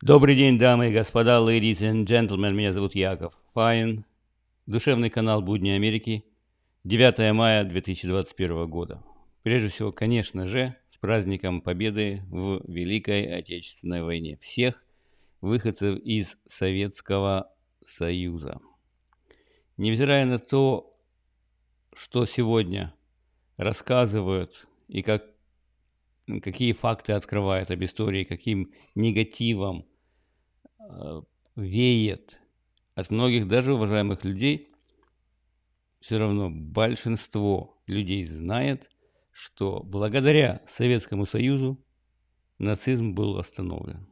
Добрый день, дамы и господа, ladies and gentlemen, меня зовут Яков Файн, душевный канал «Будни Америки», 9 мая 2021 года. Прежде всего, конечно же, с праздником победы в Великой Отечественной войне всех выходцев из Советского Союза. Невзирая на то, что сегодня рассказывают и как какие факты открывают об истории, каким негативом а, веет от многих даже уважаемых людей, все равно большинство людей знает, что благодаря Советскому Союзу нацизм был остановлен.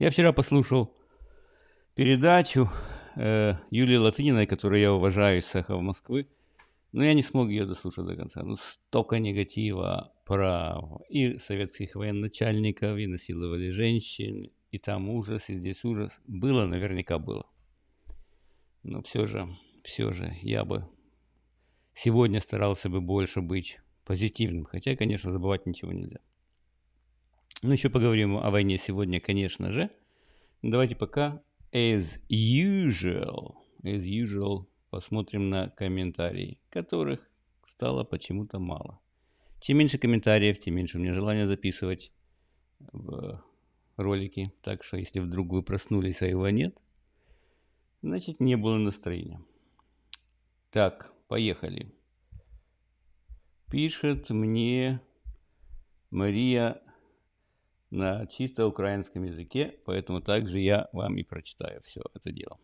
Я вчера послушал передачу э, Юлии Латыниной, которую я уважаю из Сахова Москвы, но я не смог ее дослушать до конца. Ну, столько негатива про и советских военачальников, и насиловали женщин, и там ужас, и здесь ужас. Было, наверняка было. Но все же, все же, я бы сегодня старался бы больше быть позитивным. Хотя, конечно, забывать ничего нельзя. Ну, еще поговорим о войне сегодня, конечно же. Давайте пока as usual, as usual, посмотрим на комментарии, которых стало почему-то мало. Чем меньше комментариев, тем меньше у меня желания записывать в ролики. Так что, если вдруг вы проснулись, а его нет, значит, не было настроения. Так, поехали. Пишет мне Мария на чисто украинском языке, поэтому также я вам и прочитаю все это дело.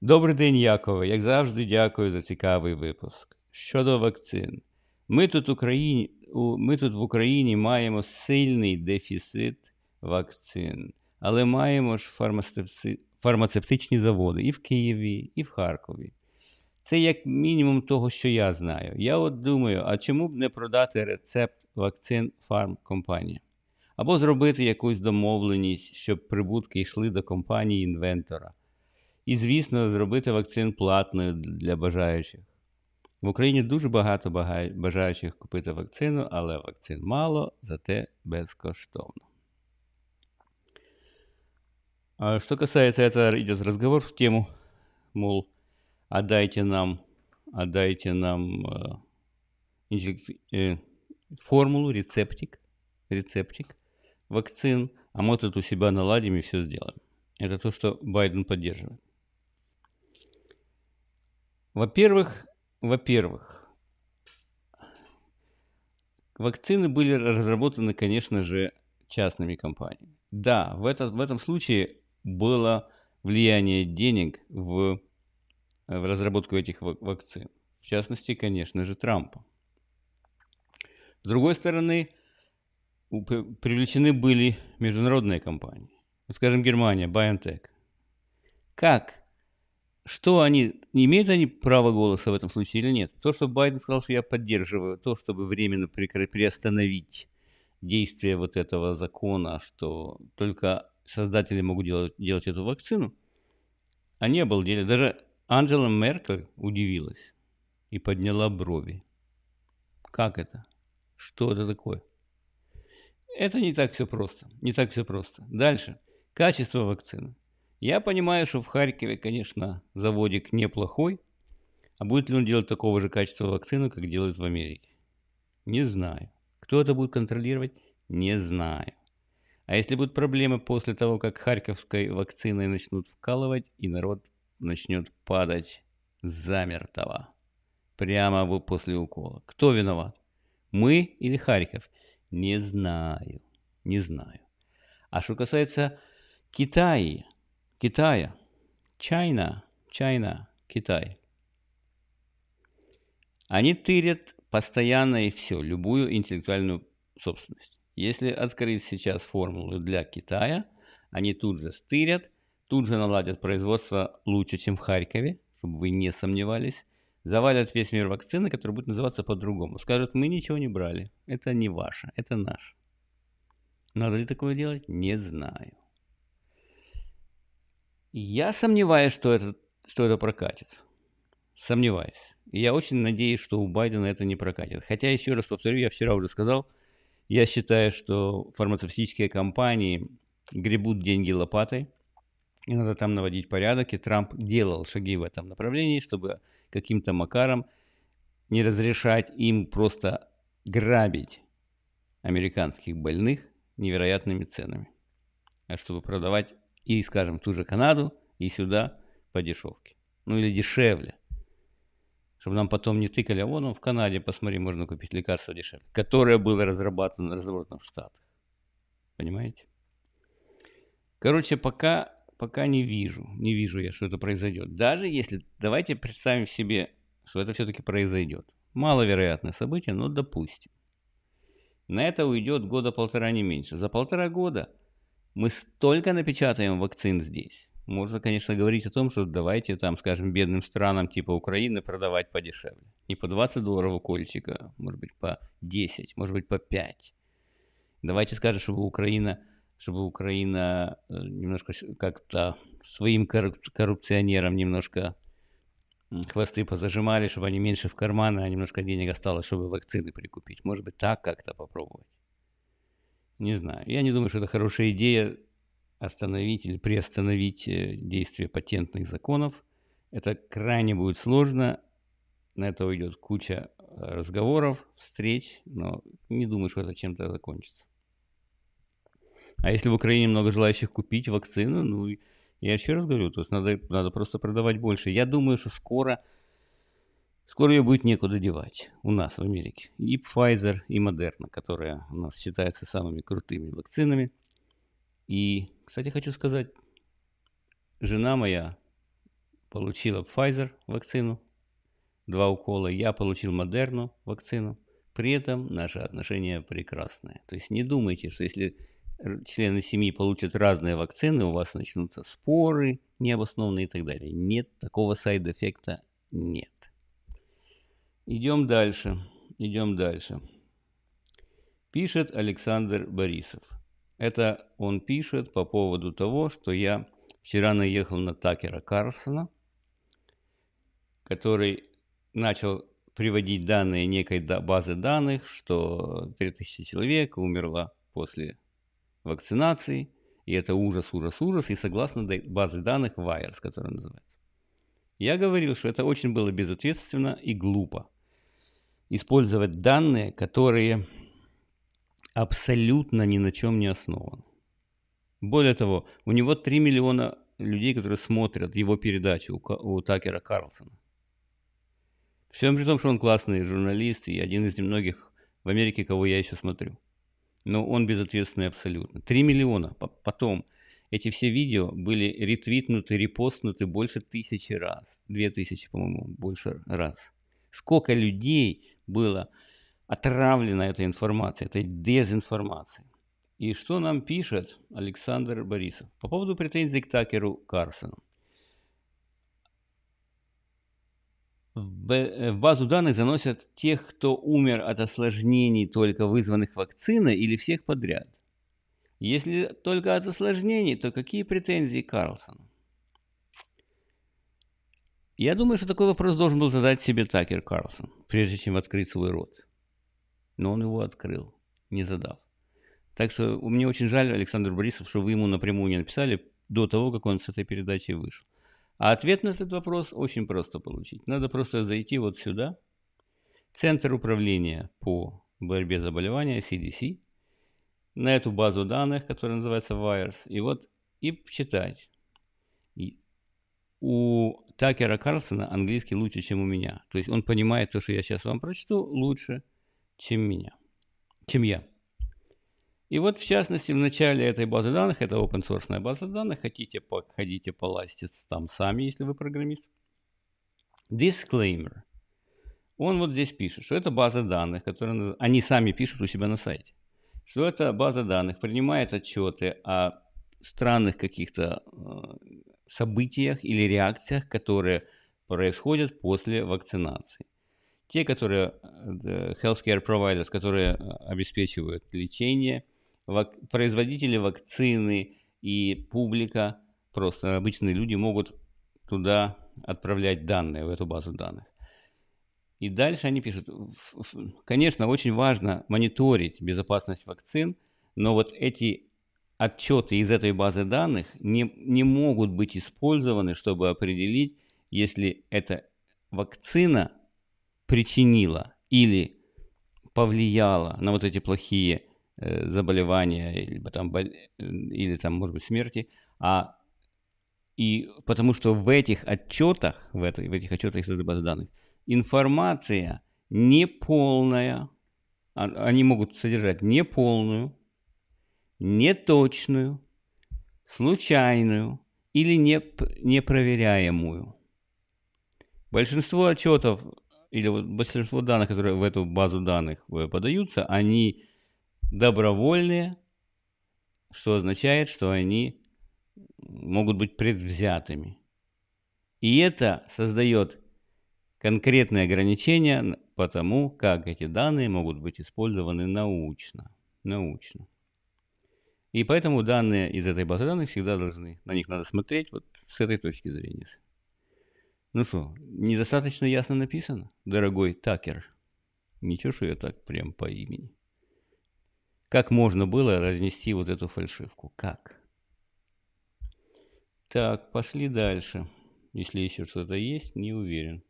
Добрий день, Якове. Як завжди, дякую за цікавий випуск. Щодо вакцин, Ми тут, Україні, ми тут в Україні маємо сильний дефіцит вакцин, але маємо ж фармацевтичні заводи і в Києві, і в Харкові. Це як мінімум того, що я знаю. Я от думаю, а чому б не продати рецепт вакцин фармкомпанії? Або зробити якусь домовленість, щоб прибутки йшли до компанії інвентора. І, звісно, зробити вакцин платною для бажаючих. В Україні дуже багато бажаючих купити вакцину, але вакцин мало, зате безкоштовно. что а касается, это идет разговор в тему, мол, отдайте а нам, отдайте а нам э, э, формулу, рецептик, рецептик вакцин, а мы тут у себя наладим и все сделаем. Это то, что Байден поддерживает. Во-первых, во-первых, вакцины были разработаны, конечно же, частными компаниями. Да, в, это, в этом случае было влияние денег в, в разработку этих вакцин. В частности, конечно же, Трампа. С другой стороны, привлечены были международные компании. Скажем, Германия, BioNTech. Как что они, имеют они право голоса в этом случае или нет? То, что Байден сказал, что я поддерживаю, то, чтобы временно приостановить действие вот этого закона, что только создатели могут делать, делать эту вакцину, они а обалдели. Даже Анджела Меркель удивилась и подняла брови. Как это? Что это такое? Это не так все просто. Не так все просто. Дальше. Качество вакцины. Я понимаю, что в Харькове, конечно, заводик неплохой, а будет ли он делать такого же качества вакцину, как делают в Америке? Не знаю. Кто это будет контролировать? Не знаю. А если будут проблемы после того, как харьковской вакциной начнут вкалывать, и народ начнет падать замертво, прямо после укола. Кто виноват? Мы или Харьков? Не знаю. Не знаю. А что касается Китая, Китая. China, China, Китай. Они тырят постоянно и все, любую интеллектуальную собственность. Если открыть сейчас формулы для Китая, они тут же стырят, тут же наладят производство лучше, чем в Харькове, чтобы вы не сомневались, завалят весь мир вакцины, которые будут называться по-другому. Скажут, мы ничего не брали, это не ваше, это наше. Надо ли такое делать? Не знаю. Я сомневаюсь, что это, что это прокатит. Сомневаюсь. я очень надеюсь, что у Байдена это не прокатит. Хотя, еще раз повторю, я вчера уже сказал, я считаю, что фармацевтические компании гребут деньги лопатой, и надо там наводить порядок, и Трамп делал шаги в этом направлении, чтобы каким-то макаром не разрешать им просто грабить американских больных невероятными ценами, а чтобы продавать и, скажем, ту же Канаду и сюда по дешевке. Ну или дешевле. Чтобы нам потом не тыкали, а вон он в Канаде, посмотри, можно купить лекарство дешевле. Которое было разработано, разработано в Штатах. Понимаете? Короче, пока, пока не вижу. Не вижу я, что это произойдет. Даже если, давайте представим себе, что это все-таки произойдет. Маловероятное событие, но допустим. На это уйдет года полтора не меньше. За полтора года – мы столько напечатаем вакцин здесь. Можно, конечно, говорить о том, что давайте там, скажем, бедным странам типа Украины продавать подешевле. Не по 20 долларов кольчика, может быть, по 10, может быть, по 5. Давайте скажем, чтобы Украина чтобы Украина э, немножко как-то своим коррупционерам немножко хвосты позажимали, чтобы они меньше в карманы, а немножко денег осталось, чтобы вакцины прикупить. Может быть, так как-то попробовать. Не знаю. Я не думаю, что это хорошая идея остановить или приостановить э, действие патентных законов. Это крайне будет сложно. На это уйдет куча э, разговоров, встреч, но не думаю, что это чем-то закончится. А если в Украине много желающих купить вакцину, ну, я еще раз говорю, то есть надо, надо просто продавать больше. Я думаю, что скоро Скоро ее будет некуда девать у нас в Америке. И Pfizer, и Moderna, которые у нас считаются самыми крутыми вакцинами. И, кстати, хочу сказать, жена моя получила Pfizer вакцину, два укола, я получил Moderna вакцину. При этом наши отношения прекрасные. То есть не думайте, что если члены семьи получат разные вакцины, у вас начнутся споры необоснованные и так далее. Нет, такого сайд-эффекта нет. Идем дальше, идем дальше. Пишет Александр Борисов. Это он пишет по поводу того, что я вчера наехал на Такера Карлсона, который начал приводить данные некой базы данных, что 3000 человек умерло после вакцинации, и это ужас, ужас, ужас, и согласно базе данных Wires, которая называется. Я говорил, что это очень было безответственно и глупо использовать данные, которые абсолютно ни на чем не основаны. Более того, у него 3 миллиона людей, которые смотрят его передачу у, у Такера Карлсона. Всем при том, что он классный журналист и один из немногих в Америке, кого я еще смотрю. Но он безответственный абсолютно. 3 миллиона. Потом эти все видео были ретвитнуты, репостнуты больше тысячи раз. Две тысячи, по-моему, больше раз. Сколько людей было отравлено этой информацией, этой дезинформацией. И что нам пишет Александр Борисов по поводу претензий к Такеру Карсону? Э, в базу данных заносят тех, кто умер от осложнений, только вызванных вакциной, или всех подряд. Если только от осложнений, то какие претензии Карлсону? Я думаю, что такой вопрос должен был задать себе Такер Карлсон, прежде чем открыть свой рот. Но он его открыл, не задав. Так что мне очень жаль, Александр Борисов, что вы ему напрямую не написали до того, как он с этой передачи вышел. А ответ на этот вопрос очень просто получить. Надо просто зайти вот сюда, Центр управления по борьбе с заболеваниями, CDC, на эту базу данных, которая называется VIRES, и вот и читать у Такера Карлсона английский лучше, чем у меня. То есть он понимает то, что я сейчас вам прочту, лучше, чем меня, чем я. И вот, в частности, в начале этой базы данных, это open source база данных, хотите, походите поластиться там сами, если вы программист. Disclaimer. Он вот здесь пишет, что это база данных, которые они сами пишут у себя на сайте. Что это база данных принимает отчеты о странных каких-то э, событиях или реакциях, которые происходят после вакцинации. Те, которые э, healthcare providers, которые э, обеспечивают лечение, вак, производители вакцины и публика, просто обычные люди могут туда отправлять данные, в эту базу данных. И дальше они пишут, конечно, очень важно мониторить безопасность вакцин, но вот эти отчеты из этой базы данных не, не могут быть использованы, чтобы определить, если эта вакцина причинила или повлияла на вот эти плохие э, заболевания или там, бол... Э, или там, может быть, смерти, а и потому что в этих отчетах, в, этой, в этих отчетах из этой базы данных, информация неполная, а, они могут содержать неполную неточную, случайную или неп непроверяемую. Большинство отчетов или вот большинство данных, которые в эту базу данных э, подаются, они добровольные, что означает, что они могут быть предвзятыми. И это создает конкретные ограничения по тому, как эти данные могут быть использованы научно. научно. И поэтому данные из этой базы данных всегда должны, на них надо смотреть вот с этой точки зрения. Ну что, недостаточно ясно написано, дорогой Такер? Ничего, что я так прям по имени. Как можно было разнести вот эту фальшивку? Как? Так, пошли дальше. Если еще что-то есть, не уверен.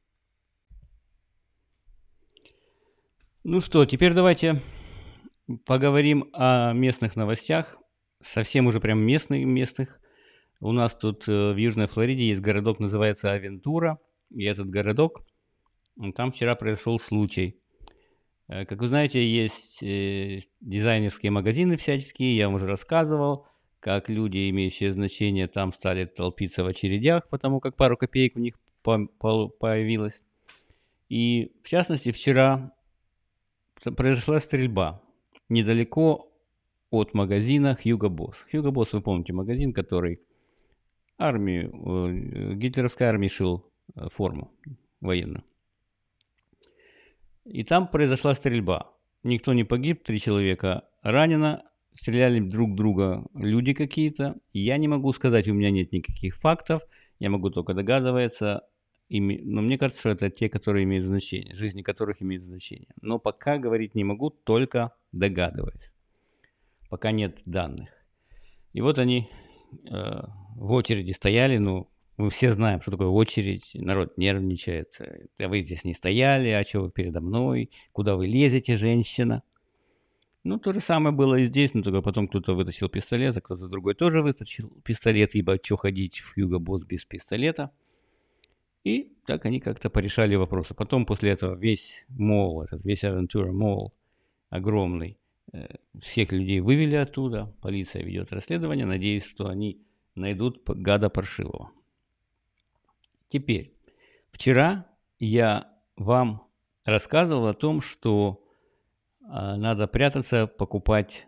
Ну что, теперь давайте поговорим о местных новостях совсем уже прям местных, местных. У нас тут э, в Южной Флориде есть городок, называется Авентура. И этот городок, там вчера произошел случай. Э, как вы знаете, есть э, дизайнерские магазины всяческие, я вам уже рассказывал, как люди, имеющие значение, там стали толпиться в очередях, потому как пару копеек у них по появилось. И в частности, вчера произошла стрельба недалеко от магазина Hugo Boss. Hugo Boss, вы помните, магазин, который армию, э, гитлеровской армии шил э, форму военную. И там произошла стрельба. Никто не погиб, три человека ранено, стреляли друг друга люди какие-то. Я не могу сказать, у меня нет никаких фактов, я могу только догадываться, но мне кажется, что это те, которые имеют значение, жизни которых имеют значение. Но пока говорить не могу, только догадываюсь пока нет данных. И вот они э, в очереди стояли, ну, мы все знаем, что такое очередь, народ нервничает, а вы здесь не стояли, а чего вы передо мной, куда вы лезете, женщина. Ну, то же самое было и здесь, но ну, только потом кто-то вытащил пистолет, а кто-то другой тоже вытащил пистолет, ибо что ходить в Хьюго Босс без пистолета. И так они как-то порешали вопросы. Потом после этого весь мол, этот весь Авентура мол огромный, Э, всех людей вывели оттуда, полиция ведет расследование, надеюсь, что они найдут гада паршивого. Теперь, вчера я вам рассказывал о том, что а, надо прятаться, покупать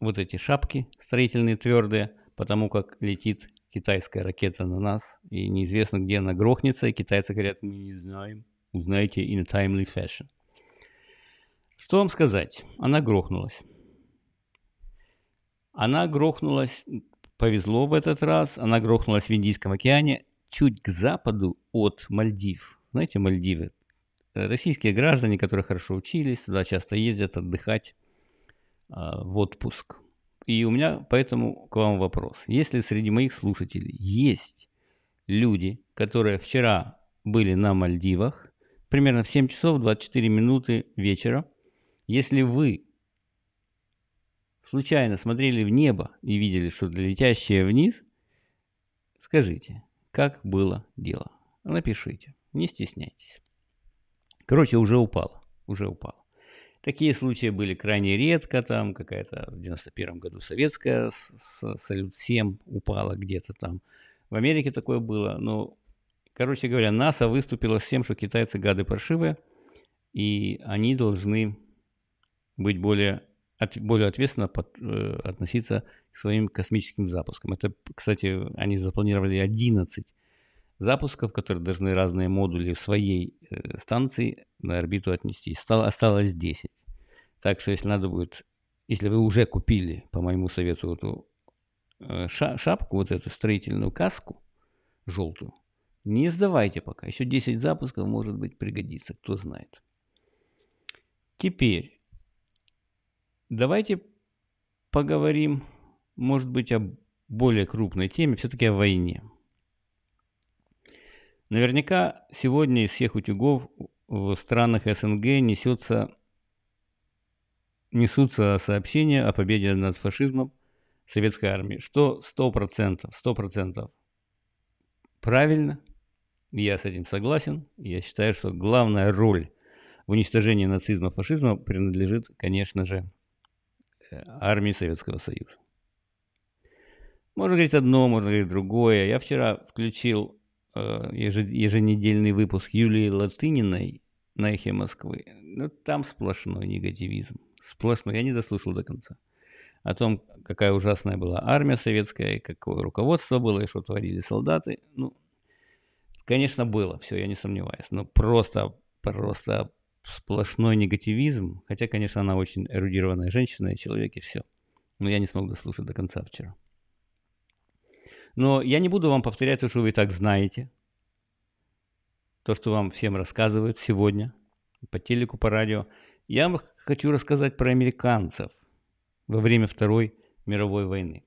вот эти шапки строительные твердые, потому как летит китайская ракета на нас, и неизвестно, где она грохнется, и китайцы говорят, мы не знаем, узнаете in a timely fashion. Что вам сказать? Она грохнулась. Она грохнулась, повезло в этот раз, она грохнулась в Индийском океане чуть к западу от Мальдив. Знаете, Мальдивы, э, российские граждане, которые хорошо учились, туда часто ездят отдыхать э, в отпуск. И у меня поэтому к вам вопрос. Если среди моих слушателей есть люди, которые вчера были на Мальдивах, примерно в 7 часов 24 минуты вечера, если вы случайно смотрели в небо и видели что-то летящее вниз, скажите, как было дело. Напишите, не стесняйтесь. Короче, уже упало, уже упало. Такие случаи были крайне редко, там какая-то в 91 году советская Салют-7 упала где-то там. В Америке такое было, но, короче говоря, НАСА выступила с тем, что китайцы гады паршивые, и они должны быть более, от, более ответственно под, э, относиться к своим космическим запускам. Это, кстати, они запланировали 11 запусков, которые должны разные модули своей э, станции на орбиту отнести. Стало, осталось 10. Так что если надо будет, если вы уже купили, по моему совету, эту э, шапку, вот эту строительную каску желтую, не сдавайте пока. Еще 10 запусков, может быть, пригодится, кто знает. Теперь Давайте поговорим, может быть, о более крупной теме, все-таки о войне. Наверняка сегодня из всех утюгов в странах СНГ несется, несутся сообщения о победе над фашизмом советской армии, что 100%, 100% правильно, я с этим согласен, я считаю, что главная роль в уничтожении нацизма, фашизма принадлежит, конечно же, армии Советского Союза. Можно говорить одно, можно говорить другое. Я вчера включил э, еженедельный выпуск Юлии Латыниной на эхе Москвы. Ну, там сплошной негативизм. Сплошной. Я не дослушал до конца. О том, какая ужасная была армия советская, и какое руководство было, и что творили солдаты. Ну, конечно, было все, я не сомневаюсь. Но ну, просто, просто сплошной негативизм, хотя, конечно, она очень эрудированная женщина и человек, и все. Но я не смог дослушать до конца вчера. Но я не буду вам повторять то, что вы и так знаете, то, что вам всем рассказывают сегодня по телеку, по радио. Я вам хочу рассказать про американцев во время Второй мировой войны.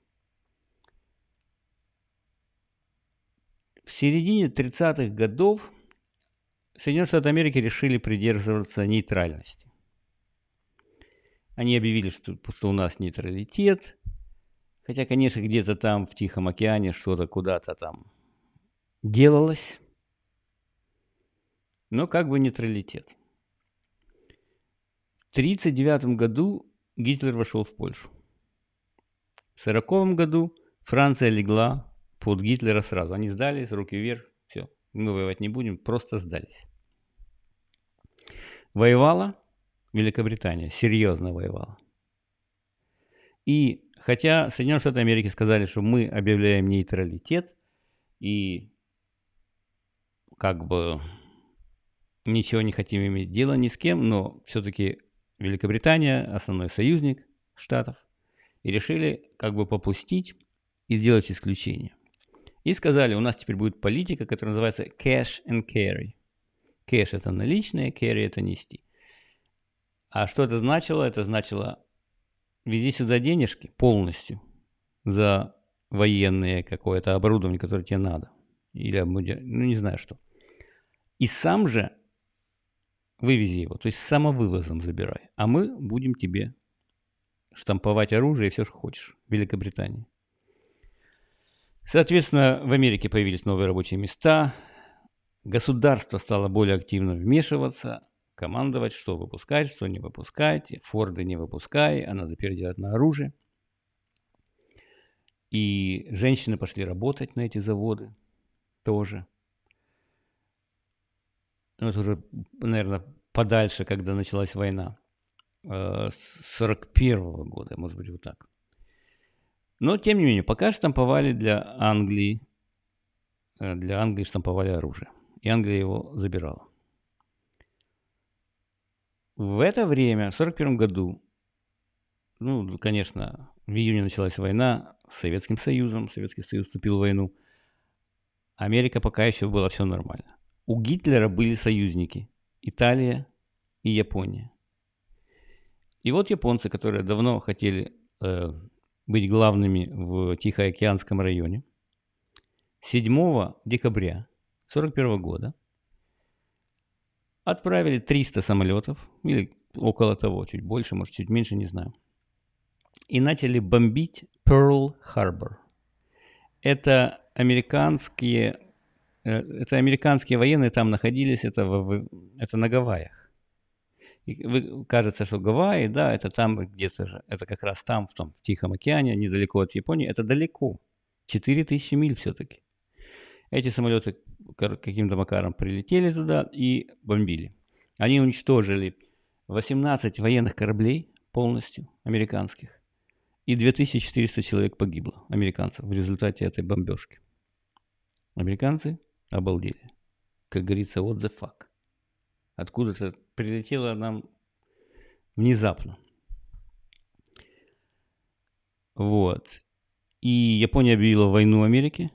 В середине 30-х годов – Соединенные Штаты Америки решили придерживаться нейтральности. Они объявили, что, что у нас нейтралитет, хотя, конечно, где-то там в Тихом океане что-то куда-то там делалось, но как бы нейтралитет. В 1939 году Гитлер вошел в Польшу. В 1940 году Франция легла под Гитлера сразу. Они сдались, руки вверх, мы воевать не будем, просто сдались. Воевала Великобритания, серьезно воевала. И хотя Соединенные Штаты Америки сказали, что мы объявляем нейтралитет и как бы ничего не хотим иметь дела ни с кем, но все-таки Великобритания основной союзник Штатов, и решили как бы попустить и сделать исключение. И сказали, у нас теперь будет политика, которая называется cash and carry. Cash это наличные, carry – это нести. А что это значило? Это значило, вези сюда денежки полностью за военное какое-то оборудование, которое тебе надо. Или, ну, не знаю что. И сам же вывези его, то есть самовывозом забирай. А мы будем тебе штамповать оружие и все, что хочешь в Великобритании. Соответственно, в Америке появились новые рабочие места, государство стало более активно вмешиваться, командовать, что выпускать, что не выпускать, Форды не выпускай, а надо переделать на оружие. И женщины пошли работать на эти заводы тоже. Ну, это уже, наверное, подальше, когда началась война. Э, с 41 -го года, может быть, вот так. Но, тем не менее, пока штамповали для Англии, э, для Англии штамповали оружие. И Англия его забирала. В это время, в 1941 году, ну, конечно, в июне началась война с Советским Союзом, Советский Союз вступил в войну. Америка пока еще было все нормально. У Гитлера были союзники. Италия и Япония. И вот японцы, которые давно хотели э, быть главными в Тихоокеанском районе. 7 декабря 1941 года отправили 300 самолетов, или около того, чуть больше, может чуть меньше, не знаю, и начали бомбить Pearl Harbor. Это американские, э, это американские военные там находились, это, в, это на Гавайях. И кажется, что Гавайи, да, это там где-то же, это как раз там, в, том, в Тихом океане, недалеко от Японии, это далеко, 4000 миль все-таки. Эти самолеты каким-то макаром прилетели туда и бомбили. Они уничтожили 18 военных кораблей полностью, американских, и 2400 человек погибло, американцев, в результате этой бомбежки. Американцы обалдели. Как говорится, what the fuck откуда-то прилетела нам внезапно. Вот. И Япония объявила войну Америке.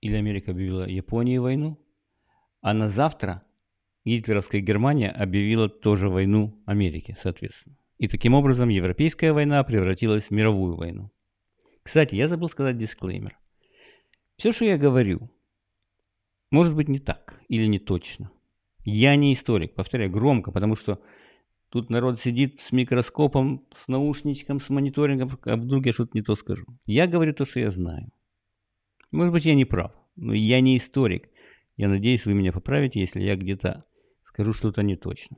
Или Америка объявила Японии войну. А на завтра гитлеровская Германия объявила тоже войну Америке, соответственно. И таким образом европейская война превратилась в мировую войну. Кстати, я забыл сказать дисклеймер. Все, что я говорю, может быть не так или не точно. Я не историк, повторяю, громко, потому что тут народ сидит с микроскопом, с наушничком, с мониторингом, а вдруг я что-то не то скажу. Я говорю то, что я знаю. Может быть, я не прав, но я не историк. Я надеюсь, вы меня поправите, если я где-то скажу что-то не точно.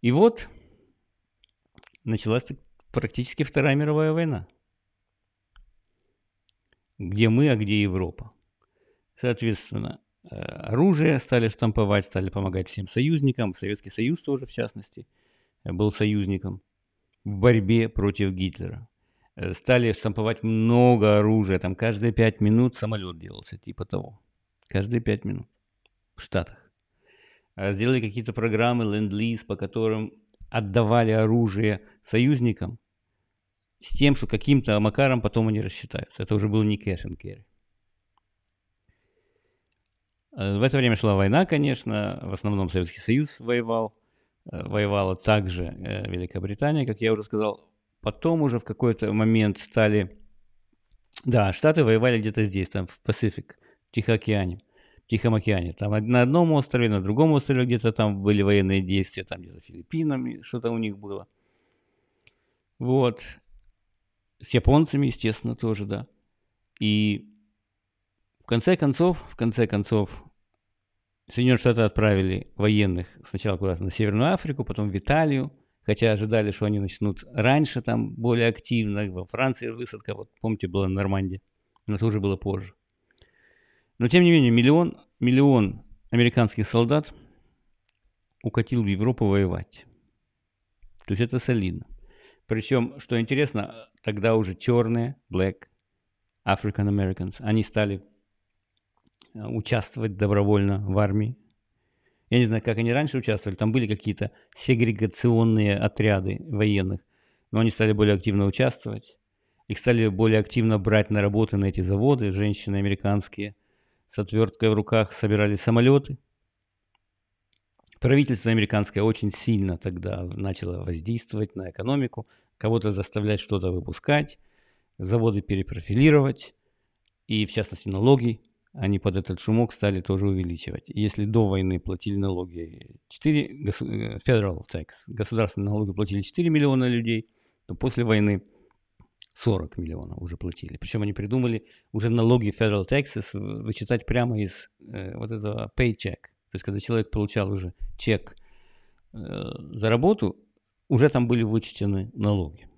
И вот началась практически Вторая мировая война где мы, а где Европа. Соответственно, э, оружие стали штамповать, стали помогать всем союзникам. Советский Союз тоже, в частности, э, был союзником в борьбе против Гитлера. Э, стали штамповать много оружия. Там каждые пять минут самолет делался, типа того. Каждые пять минут в Штатах. Сделали какие-то программы, ленд-лиз, по которым отдавали оружие союзникам, с тем, что каким-то макаром потом они рассчитаются. Это уже был не кэш and carry. Э, в это время шла война, конечно, в основном Советский Союз воевал, э, воевала также э, Великобритания, как я уже сказал. Потом уже в какой-то момент стали, да, Штаты воевали где-то здесь, там в Пасифик, в Тихоокеане, в Тихом океане. Там на одном острове, на другом острове где-то там были военные действия, там где-то Филиппинами что-то у них было. Вот. С японцами, естественно, тоже, да. И в конце концов, в конце концов, Соединенные Штаты отправили военных сначала куда-то на Северную Африку, потом в Италию, хотя ожидали, что они начнут раньше там более активно. Во Франции высадка, вот помните, была на Нормандии, но это уже было позже. Но тем не менее, миллион, миллион американских солдат укатил в Европу воевать. То есть это солидно. Причем, что интересно, тогда уже черные, black, African Americans, они стали э, участвовать добровольно в армии. Я не знаю, как они раньше участвовали, там были какие-то сегрегационные отряды военных, но они стали более активно участвовать. Их стали более активно брать на работы на эти заводы. Женщины американские с отверткой в руках собирали самолеты – правительство американское очень сильно тогда начало воздействовать на экономику, кого-то заставлять что-то выпускать, заводы перепрофилировать, и в частности налоги они под этот шумок стали тоже увеличивать. Если до войны платили налоги 4, э, federal tax, государственные налоги платили 4 миллиона людей, то после войны 40 миллионов уже платили. Причем они придумали уже налоги federal taxes вычитать прямо из э, вот этого paycheck, то есть, когда человек получал уже чек э, за работу, уже там были вычтены налоги.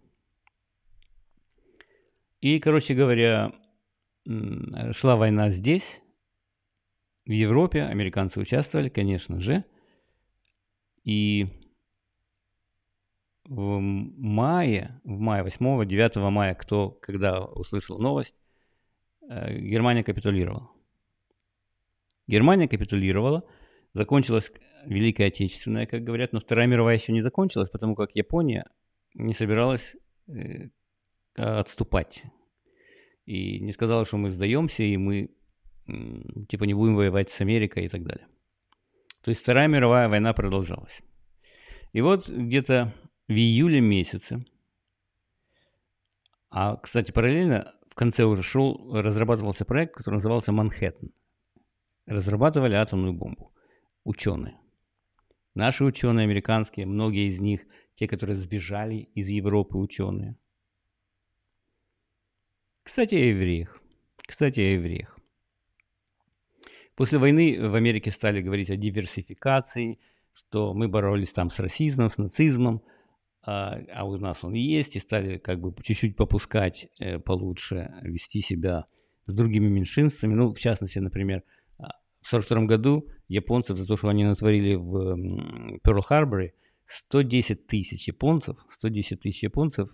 И, короче говоря, шла война здесь, в Европе, американцы участвовали, конечно же. И в мае, в мае 8, 9 мая, кто когда услышал новость, э, Германия капитулировала. Германия капитулировала – Закончилась Великая Отечественная, как говорят, но Вторая мировая еще не закончилась, потому как Япония не собиралась э, а, отступать. И не сказала, что мы сдаемся, и мы э, типа не будем воевать с Америкой и так далее. То есть Вторая мировая война продолжалась. И вот где-то в июле месяце, а, кстати, параллельно в конце уже шел, разрабатывался проект, который назывался «Манхэттен». Разрабатывали атомную бомбу ученые. Наши ученые американские, многие из них, те, которые сбежали из Европы ученые. Кстати, о евреях. Кстати, о евреях. После войны в Америке стали говорить о диверсификации, что мы боролись там с расизмом, с нацизмом, а, а у нас он есть, и стали как бы чуть-чуть попускать э, получше, вести себя с другими меньшинствами. Ну, в частности, например, в 1942 году японцев за то, что они натворили в Перл-Харборе, 110 тысяч японцев, 110 тысяч японцев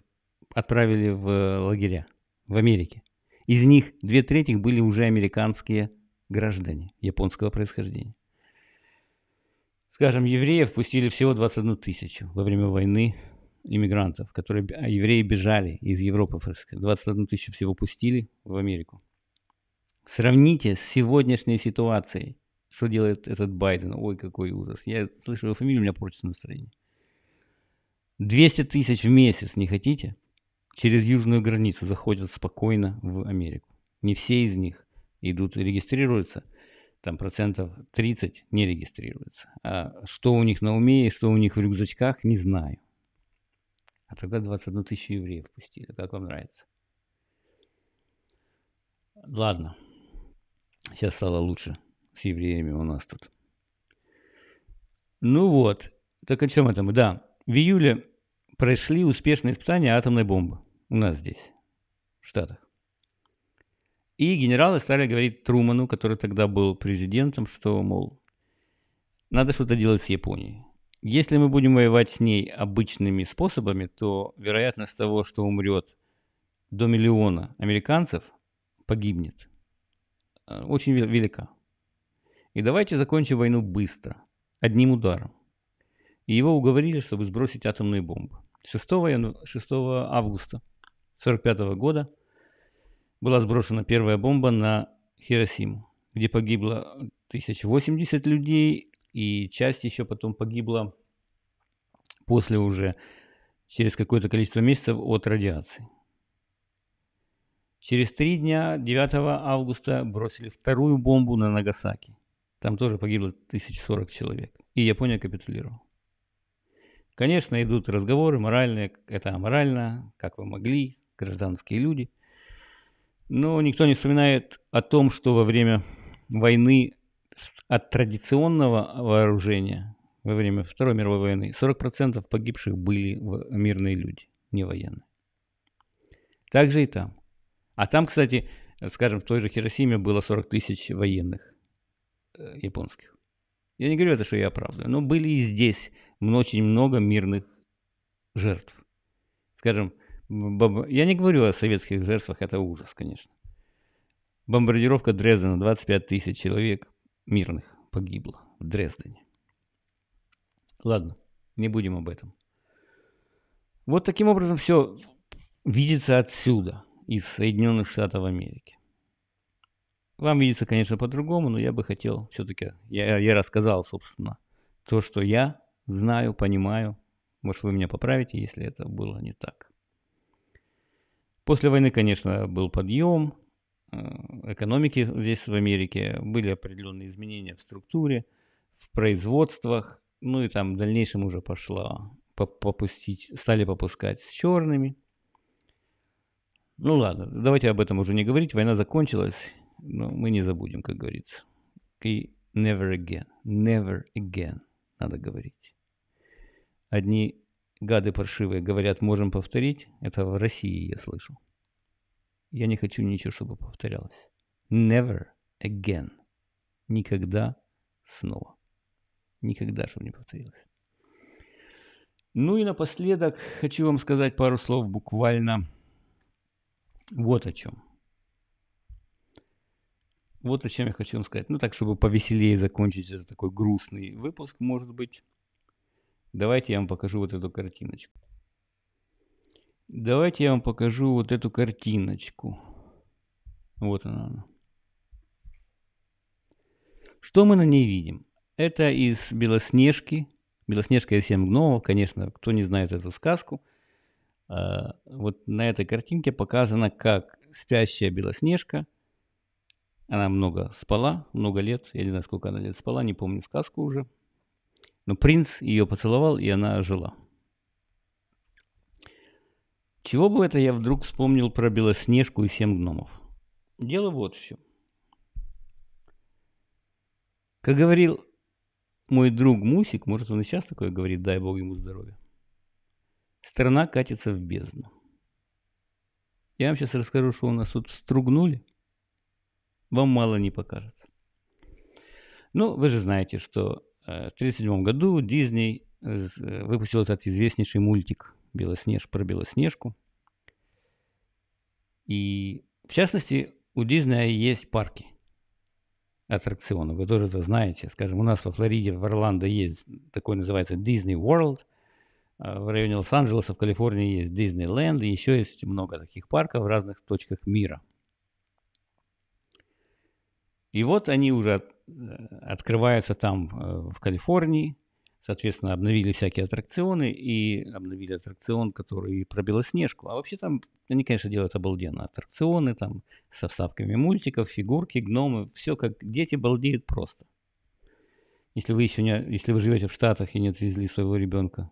отправили в э, лагеря в Америке. Из них две трети были уже американские граждане японского происхождения. Скажем, евреев пустили всего 21 тысячу во время войны иммигрантов, которые а евреи бежали из Европы. 21 тысячу всего пустили в Америку. Сравните с сегодняшней ситуацией, что делает этот Байден. Ой, какой ужас. Я слышу его фамилию, у меня портится настроение. 200 тысяч в месяц не хотите? Через южную границу заходят спокойно в Америку. Не все из них идут и регистрируются. Там процентов 30 не регистрируются. А что у них на уме и что у них в рюкзачках, не знаю. А тогда 21 тысячу евреев пустили. Как вам нравится? Ладно. Сейчас стало лучше с евреями у нас тут. Ну вот, так о чем это мы? Да, в июле прошли успешные испытания атомной бомбы у нас здесь, в Штатах. И генералы стали говорить Труману, который тогда был президентом, что, мол, надо что-то делать с Японией. Если мы будем воевать с ней обычными способами, то вероятность того, что умрет до миллиона американцев, погибнет – Э, очень велика. И давайте закончим войну быстро, одним ударом. И его уговорили, чтобы сбросить атомные бомбы. 6, яну... 6 августа 1945 года была сброшена первая бомба на Хиросиму, где погибло 1080 людей, и часть еще потом погибла после уже через какое-то количество месяцев от радиации. Через три дня, 9 августа, бросили вторую бомбу на Нагасаки. Там тоже погибло 1040 человек. И Япония капитулировала. Конечно, идут разговоры моральные, это аморально, как вы могли, гражданские люди. Но никто не вспоминает о том, что во время войны от традиционного вооружения, во время Второй мировой войны, 40% погибших были мирные люди, не военные. Также и там. А там, кстати, э, скажем, в той же Хиросиме было 40 тысяч военных э, японских. Я не говорю это, что я оправдываю, но были и здесь очень много мирных жертв. Скажем, бомб... я не говорю о советских жертвах, это ужас, конечно. Бомбардировка Дрездена, 25 тысяч человек мирных погибло в Дрездене. Ладно, не будем об этом. Вот таким образом все видится отсюда – из Соединенных Штатов Америки. Вам видится, конечно, по-другому, но я бы хотел все-таки, я, я рассказал, собственно, то, что я знаю, понимаю. Может, вы меня поправите, если это было не так. После войны, конечно, был подъем э, экономики здесь, в Америке. Были определенные изменения в структуре, в производствах. Ну и там в дальнейшем уже пошла попустить, стали попускать с черными. Ну ладно, давайте об этом уже не говорить. Война закончилась, но мы не забудем, как говорится. И never again, never again надо говорить. Одни гады паршивые говорят, можем повторить. Это в России я слышал. Я не хочу ничего, чтобы повторялось. Never again. Никогда снова. Никогда, чтобы не повторилось. Ну и напоследок хочу вам сказать пару слов буквально вот о чем. Вот о чем я хочу вам сказать. Ну, так, чтобы повеселее закончить этот такой грустный выпуск, может быть. Давайте я вам покажу вот эту картиночку. Давайте я вам покажу вот эту картиночку. Вот она. Что мы на ней видим? Это из Белоснежки. Белоснежка и семь гномов, конечно, кто не знает эту сказку – Э, вот на этой картинке показано, как спящая Белоснежка, она много спала, много лет, я не знаю, сколько она лет спала, не помню сказку уже, но принц ее поцеловал, и она ожила. Чего бы это я вдруг вспомнил про Белоснежку и семь гномов? Дело вот в чем. Как говорил мой друг Мусик, может он и сейчас такое говорит, дай бог ему здоровья. Страна катится в бездну. Я вам сейчас расскажу, что у нас тут стругнули. Вам мало не покажется. Ну, вы же знаете, что э, в 1937 году Дисней э, э, выпустил этот известнейший мультик «Белоснеж» про Белоснежку. И, в частности, у Диснея есть парки аттракционов. Вы тоже это знаете. Скажем, у нас во Флориде, в Орландо есть такой называется Disney World – Э, в районе Лос-Анджелеса в Калифорнии есть Диснейленд, и еще есть много таких парков в разных точках мира. И вот они уже от, э, открываются там э, в Калифорнии, соответственно, обновили всякие аттракционы и обновили аттракцион, который про Белоснежку. А вообще там, они, конечно, делают обалденно аттракционы, там со вставками мультиков, фигурки, гномы, все как дети балдеют просто. Если вы еще не, если вы живете в Штатах и не отвезли своего ребенка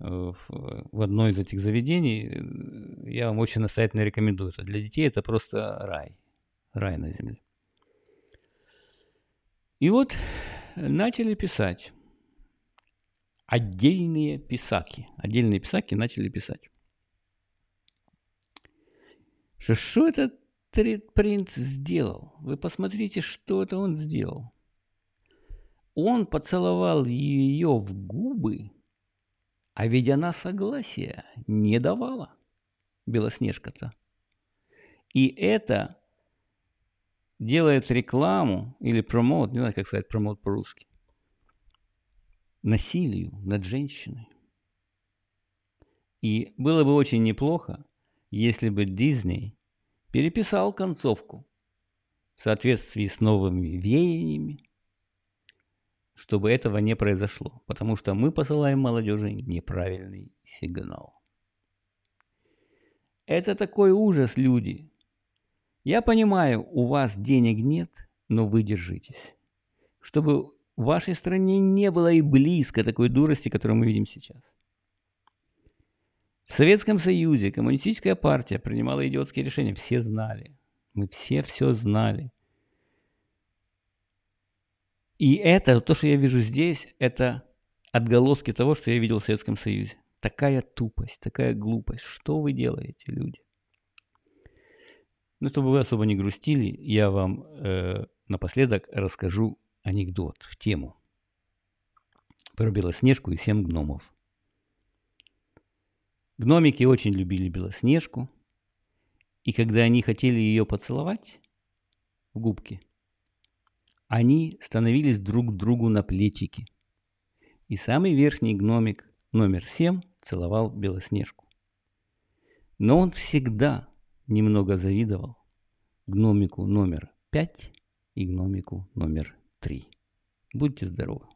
Э, э, в одно из этих заведений, э, я вам очень настоятельно рекомендую. Это для детей это просто рай. Рай на земле. И вот начали писать. Отдельные писаки. Отдельные писаки начали писать. Что, что этот принц сделал? Вы посмотрите, что это он сделал. Он поцеловал ее в губы, а ведь она согласия не давала, Белоснежка-то. И это делает рекламу или промоут, не знаю, как сказать промоут по-русски, насилию над женщиной. И было бы очень неплохо, если бы Дисней переписал концовку в соответствии с новыми веяниями, чтобы этого не произошло, потому что мы посылаем молодежи неправильный сигнал. Это такой ужас, люди. Я понимаю, у вас денег нет, но вы держитесь. Чтобы в вашей стране не было и близко такой дурости, которую мы видим сейчас. В Советском Союзе коммунистическая партия принимала идиотские решения. Все знали. Мы все все знали. И это, то, что я вижу здесь, это отголоски того, что я видел в Советском Союзе. Такая тупость, такая глупость. Что вы делаете, люди? Ну, чтобы вы особо не грустили, я вам э, напоследок расскажу анекдот в тему про Белоснежку и семь гномов. Гномики очень любили Белоснежку, и когда они хотели ее поцеловать в губки – они становились друг другу на плечики. И самый верхний гномик, номер семь, целовал Белоснежку. Но он всегда немного завидовал гномику номер пять и гномику номер три. Будьте здоровы!